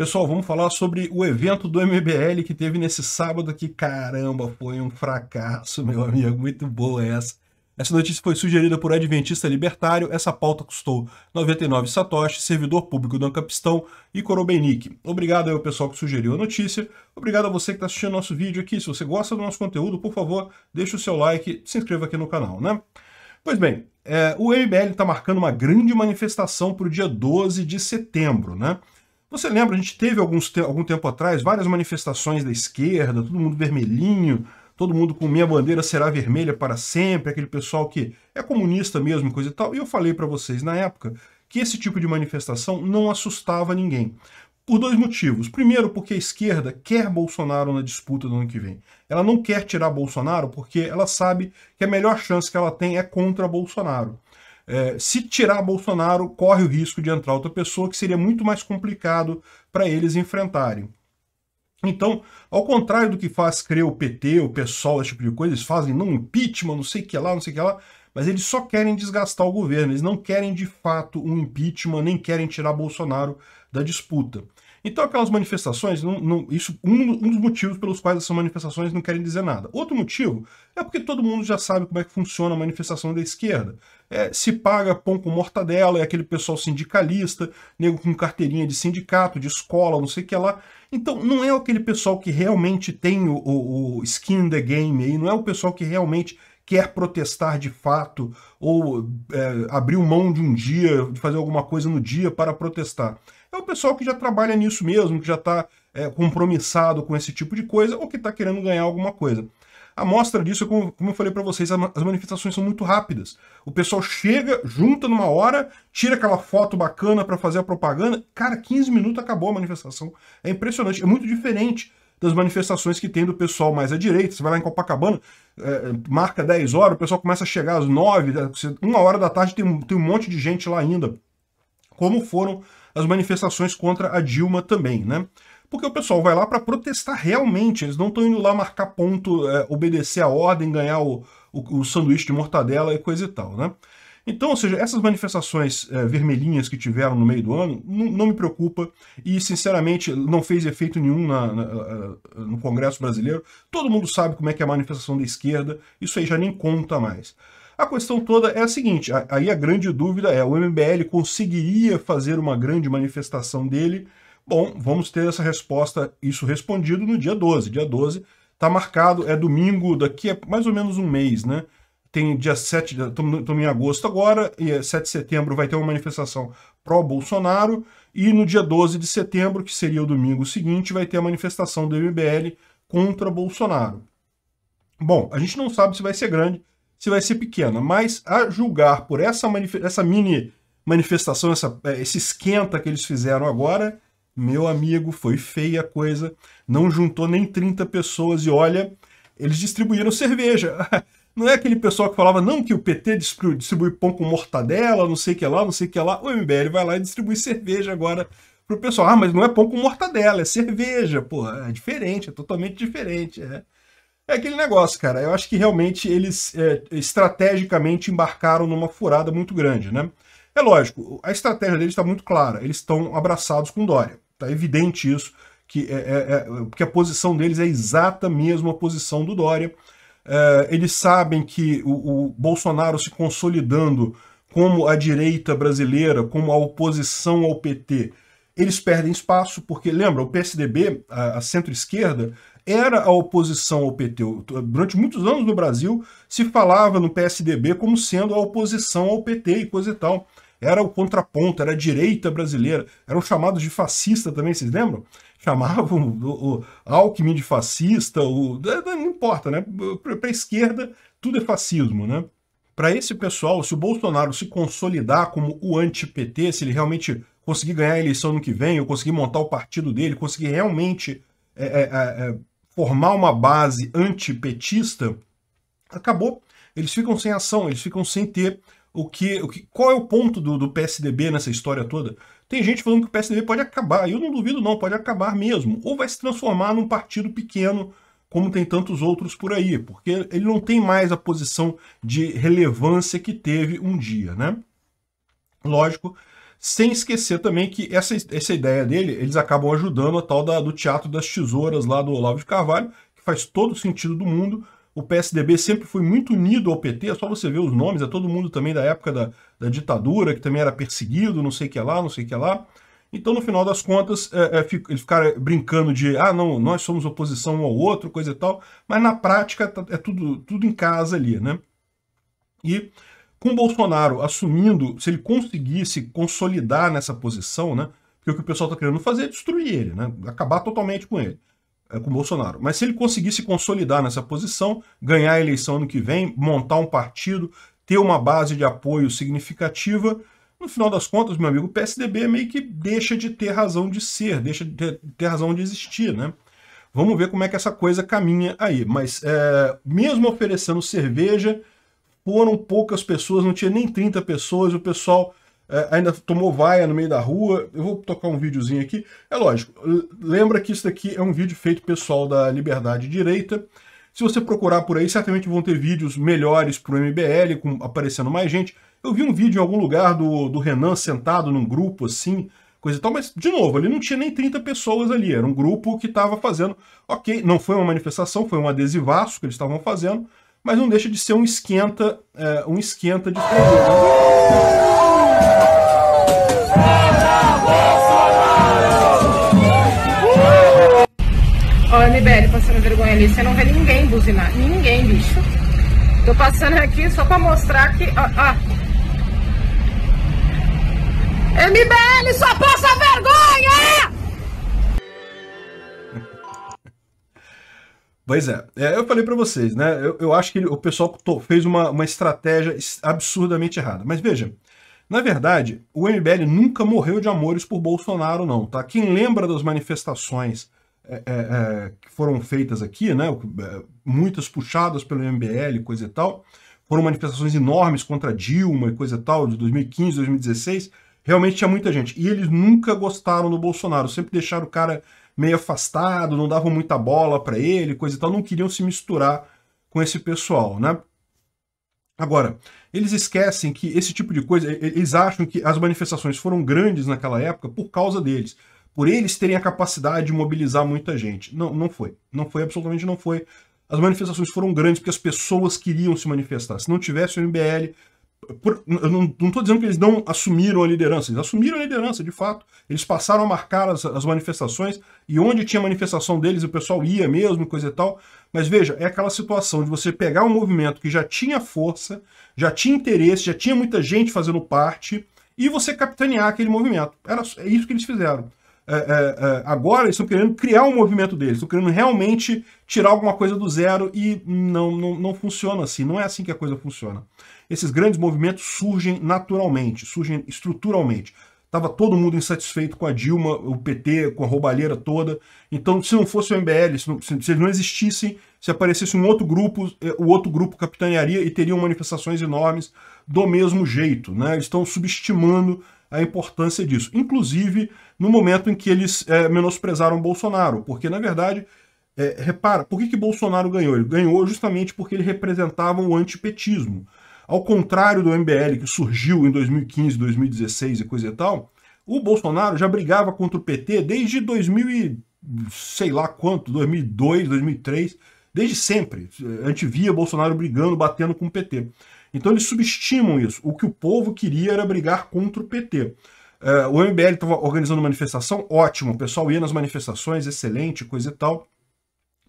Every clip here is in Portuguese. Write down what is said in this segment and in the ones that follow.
Pessoal, vamos falar sobre o evento do MBL que teve nesse sábado que, caramba, foi um fracasso, meu amigo. Muito boa essa. Essa notícia foi sugerida por Adventista Libertário. Essa pauta custou 99 satoshi, servidor público do Ancapistão e Corobenik. Obrigado ao pessoal que sugeriu a notícia. Obrigado a você que está assistindo nosso vídeo aqui. Se você gosta do nosso conteúdo, por favor, deixe o seu like, se inscreva aqui no canal, né? Pois bem, é, o MBL está marcando uma grande manifestação para o dia 12 de setembro, né? Você lembra, a gente teve alguns te algum tempo atrás várias manifestações da esquerda, todo mundo vermelhinho, todo mundo com minha bandeira será vermelha para sempre, aquele pessoal que é comunista mesmo, coisa e tal. E eu falei para vocês na época que esse tipo de manifestação não assustava ninguém. Por dois motivos. Primeiro, porque a esquerda quer Bolsonaro na disputa do ano que vem. Ela não quer tirar Bolsonaro porque ela sabe que a melhor chance que ela tem é contra Bolsonaro. É, se tirar Bolsonaro, corre o risco de entrar outra pessoa, que seria muito mais complicado para eles enfrentarem. Então, ao contrário do que faz crer o PT, o PSOL, esse tipo de coisa, eles fazem não impeachment, não sei o que lá, não sei o que lá, mas eles só querem desgastar o governo, eles não querem de fato um impeachment, nem querem tirar Bolsonaro da disputa. Então, aquelas manifestações, não, não, isso um, um, dos motivos pelos quais essas manifestações não querem dizer nada. Outro motivo é porque todo mundo já sabe como é que funciona a manifestação da esquerda. É, se paga pão com mortadela, é aquele pessoal sindicalista, nego com carteirinha de sindicato, de escola, não sei o que lá. Então, não é aquele pessoal que realmente tem o, o, o skin in the game aí, não é o pessoal que realmente quer protestar de fato ou é, mão de um dia, de fazer alguma coisa no dia para protestar é o pessoal que já trabalha nisso mesmo, que já está é, compromissado com esse tipo de coisa ou que está querendo ganhar alguma coisa. A mostra disso, como, como eu falei para vocês, as manifestações são muito rápidas. O pessoal chega, junta numa hora, tira aquela foto bacana para fazer a propaganda. Cara, 15 minutos acabou a manifestação. É impressionante, é muito diferente das manifestações que tem do pessoal mais à direita. Você vai lá em Copacabana, é, marca 10 horas, o pessoal começa a chegar às 9, né, uma hora da tarde tem, tem um monte de gente lá ainda como foram as manifestações contra a Dilma também, né? Porque o pessoal vai lá para protestar realmente, eles não estão indo lá marcar ponto, é, obedecer a ordem, ganhar o, o, o, sanduíche de mortadela e coisa e tal, né? Então, ou seja, essas manifestações é, vermelhinhas que tiveram no meio do ano não, me preocupa e, sinceramente, não fez efeito nenhum na, na, no Congresso brasileiro. Todo mundo sabe como é que é a manifestação da esquerda, isso aí já nem conta mais. A questão toda é a seguinte, aí a grande dúvida é, o MBL conseguiria fazer uma grande manifestação dele? Bom, vamos ter essa resposta, isso respondido no dia 12. Dia 12 está marcado, é domingo, daqui é mais ou menos um mês, né? Tem dia 7, estamos em agosto agora, e 7 é de setembro vai ter uma manifestação pró-Bolsonaro, e no dia 12 de setembro, que seria o domingo seguinte, vai ter a manifestação do MBL contra Bolsonaro. Bom, a gente não sabe se vai ser grande, se vai ser pequena. Mas a julgar por essa, essa mini manifestação, essa, é, esse esquenta que eles fizeram agora, meu amigo, foi feia a coisa. Não juntou nem 30 pessoas e olha, eles distribuíram cerveja. Não é aquele pessoal que falava, não, que o PT distribui, distribui pão com mortadela, não sei o que lá, não sei o que lá. O MBL vai lá e distribui cerveja agora pro pessoal. Ah, mas não é pão com mortadela, é cerveja, porra. É diferente, é totalmente diferente. É. É aquele negócio, cara. Eu acho que realmente eles é, estrategicamente embarcaram numa furada muito grande, né? É lógico, a estratégia deles está muito clara. Eles estão abraçados com Dória. Tá evidente isso, que, é, é, é que a posição deles é exata mesmo a posição do Dória. É, eles sabem que o, o Bolsonaro se consolidando como a direita brasileira, como a oposição ao PT, eles perdem espaço, porque, lembra, o PSDB, a, a centro-esquerda, era a oposição ao PT. Durante muitos anos no Brasil, se falava no PSDB como sendo a oposição ao PT e coisa e tal. Era o contraponto, era a direita brasileira. Eram chamados de fascista também, vocês lembram? Chamavam o, o Alckmin de fascista, o, não importa, né? Para a esquerda, tudo é fascismo, né? Para esse pessoal, se o Bolsonaro se consolidar como o anti-PT, se ele realmente conseguir ganhar a eleição no que vem, ou conseguir montar o partido dele, conseguir realmente é é, é, é, formar uma base antipetista, acabou. Eles ficam sem ação, eles ficam sem ter o que. O que qual é o ponto do, do PSDB nessa história toda? Tem gente falando que o PSDB pode acabar. Eu não duvido, não, pode acabar mesmo. Ou vai se transformar num partido pequeno, como tem tantos outros por aí, porque ele não tem mais a posição de relevância que teve um dia, né? Lógico sem esquecer também que essa, essa ideia dele, eles acabam ajudando a tal da, do teatro das tesouras lá do Olavo de Carvalho, que faz todo sentido do mundo. O PSDB sempre foi muito unido ao PT, é só você ver os nomes, é todo mundo também da época da, da ditadura, que também era perseguido, não sei o que lá, não sei o que lá. Então, no final das contas, é, é, eles ficaram brincando de ah, não, nós somos oposição um ao outro, coisa e tal, mas na prática tá, é tudo, tudo em casa ali, né? E com Bolsonaro assumindo, se ele conseguir se consolidar nessa posição, né? Porque o que o pessoal está querendo fazer é destruir ele, né? Acabar totalmente com ele, é, com Bolsonaro. Mas se ele conseguir se consolidar nessa posição, ganhar a eleição ano que vem, montar um partido, ter uma base de apoio significativa, no final das contas, meu amigo, o PSDB meio que deixa de ter razão de ser, deixa de ter, ter razão de existir, né? Vamos ver como é que essa coisa caminha aí. Mas é, mesmo oferecendo cerveja, foram poucas pessoas, não tinha nem 30 pessoas, o pessoal é, ainda tomou vaia no meio da rua. Eu vou tocar um videozinho aqui. É lógico, lembra que isso daqui é um vídeo feito pessoal da Liberdade Direita. Se você procurar por aí, certamente vão ter vídeos melhores para o MBL, com, aparecendo mais gente. Eu vi um vídeo em algum lugar do, do Renan sentado num grupo assim, coisa e tal, mas, de novo, ali não tinha nem 30 pessoas ali, era um grupo que estava fazendo, ok, não foi uma manifestação, foi um adesivaço que eles estavam fazendo, mas não deixa de ser um esquenta, é, um esquenta de Ó, MBL, né? passando vergonha ali, você não vê ninguém buzinar, ninguém, bicho. Tô passando aqui só pra mostrar que, ó, ó. MBL, é, só passa vergonha! Pois é, é eu falei para vocês, né? Eu, eu, acho que o pessoal fez uma, uma estratégia absurdamente errada. Mas veja, na verdade, o MBL nunca morreu de amores por Bolsonaro, não, tá? Quem lembra das manifestações é, é, é que foram feitas aqui, né? É, muitas puxadas pelo MBL, coisa e tal. Foram manifestações enormes contra Dilma e coisa e tal, de 2015, 2016. Realmente tinha muita gente. E eles nunca gostaram do Bolsonaro, sempre deixaram o cara meio afastado, não davam muita bola para ele, coisa e tal, não queriam se misturar com esse pessoal, né? Agora, eles esquecem que esse tipo de coisa, eles acham que as manifestações foram grandes naquela época por causa deles, por eles terem a capacidade de mobilizar muita gente. Não, não foi. Não foi, absolutamente não foi. As manifestações foram grandes porque as pessoas queriam se manifestar. Se não tivesse o MBL, por, eu não estou dizendo que eles não assumiram a liderança, eles assumiram a liderança, de fato. Eles passaram a marcar as, as manifestações e onde tinha manifestação deles, o pessoal ia mesmo, coisa e tal. Mas veja, é aquela situação de você pegar um movimento que já tinha força, já tinha interesse, já tinha muita gente fazendo parte e você capitanear aquele movimento. Era, é isso que eles fizeram. É, é, é, agora eles estão querendo criar um movimento deles, estão querendo realmente tirar alguma coisa do zero e não, não, não funciona assim, não é assim que a coisa funciona. Esses grandes movimentos surgem naturalmente, surgem estruturalmente. Estava todo mundo insatisfeito com a Dilma, o PT, com a roubalheira toda. Então, se não fosse o MBL, se, não, se, se eles não existissem, se aparecesse um outro grupo, eh, o outro grupo capitanearia e teriam manifestações enormes do mesmo jeito. Né? Eles estão subestimando a importância disso, inclusive no momento em que eles é, menosprezaram Bolsonaro, porque na verdade, é, repara, por que, que Bolsonaro ganhou? Ele ganhou justamente porque ele representava o antipetismo. Ao contrário do MBL que surgiu em 2015, 2016 e coisa e tal, o Bolsonaro já brigava contra o PT desde 2000 e, sei lá quanto, 2002, 2003, desde sempre. A gente via Bolsonaro brigando, batendo com o PT. Então eles subestimam isso. O que o povo queria era brigar contra o PT. Uh, é, o MBL estava organizando manifestação, ótimo, o pessoal ia nas manifestações, excelente, coisa e tal.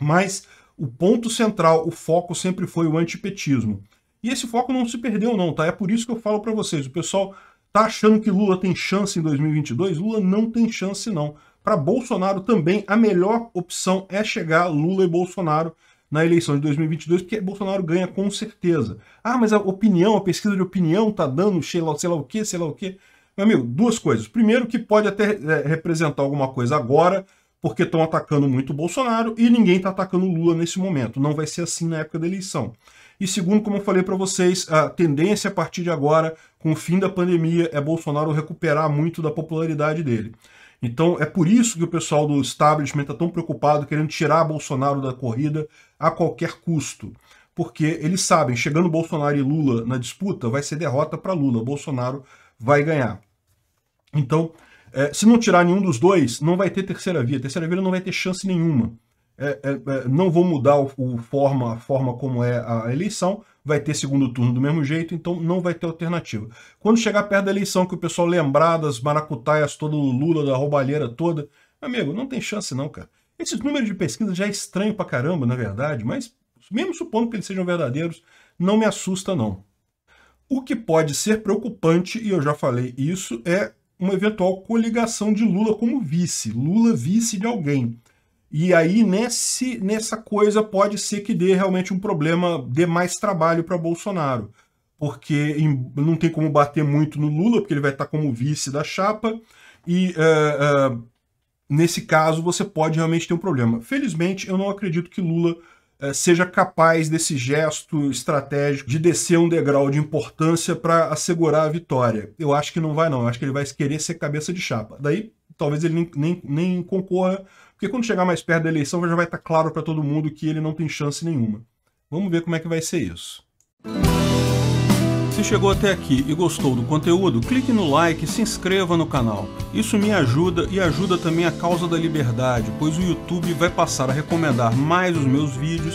Mas o ponto central, o foco sempre foi o antipetismo. E esse foco não se perdeu não, tá? É por isso que eu falo para vocês, o pessoal tá achando que Lula tem chance em 2022? Lula não tem chance não. Para Bolsonaro também, a melhor opção é chegar Lula e Bolsonaro na eleição de 2022, porque Bolsonaro ganha com certeza. Ah, mas a opinião, a pesquisa de opinião tá dando sei lá, sei lá o que, sei lá o que. Meu amigo, duas coisas. Primeiro, que pode até é, representar alguma coisa agora, porque estão atacando muito o Bolsonaro e ninguém está atacando o Lula nesse momento. Não vai ser assim na época da eleição. E segundo, como eu falei para vocês, a tendência a partir de agora, com o fim da pandemia, é Bolsonaro recuperar muito da popularidade dele. Então é por isso que o pessoal do establishment está tão preocupado querendo tirar Bolsonaro da corrida a qualquer custo. Porque eles sabem, chegando Bolsonaro e Lula na disputa, vai ser derrota para Lula. Bolsonaro vai ganhar. Então, é, se não tirar nenhum dos dois, não vai ter terceira via. Terceira via não vai ter chance nenhuma. É, é, é, não vou mudar o, o forma, a forma como é a eleição, vai ter segundo turno do mesmo jeito, então não vai ter alternativa. Quando chegar perto da eleição, que o pessoal lembrar das maracutaias, todo Lula, da roubalheira toda, amigo, não tem chance não, cara. Esses números de pesquisa já é estranho pra caramba, na verdade, mas mesmo supondo que eles sejam verdadeiros, não me assusta não. O que pode ser preocupante, e eu já falei isso, é uma eventual coligação de Lula como vice. Lula vice de alguém. E aí, nesse, nessa coisa, pode ser que dê realmente um problema, dê mais trabalho para Bolsonaro. Porque não tem como bater muito no Lula, porque ele vai estar como vice da chapa. E uh, uh, nesse caso, você pode realmente ter um problema. Felizmente, eu não acredito que Lula uh, seja capaz desse gesto estratégico de descer um degrau de importância para assegurar a vitória. Eu acho que não vai, não. Eu acho que ele vai querer ser cabeça de chapa. Daí, talvez ele nem, nem, nem concorra porque quando chegar mais perto da eleição já vai estar tá claro para todo mundo que ele não tem chance nenhuma. Vamos ver como é que vai ser isso. Se chegou até aqui e gostou do conteúdo, clique no like e se inscreva no canal. Isso me ajuda e ajuda também a causa da liberdade, pois o YouTube vai passar a recomendar mais os meus vídeos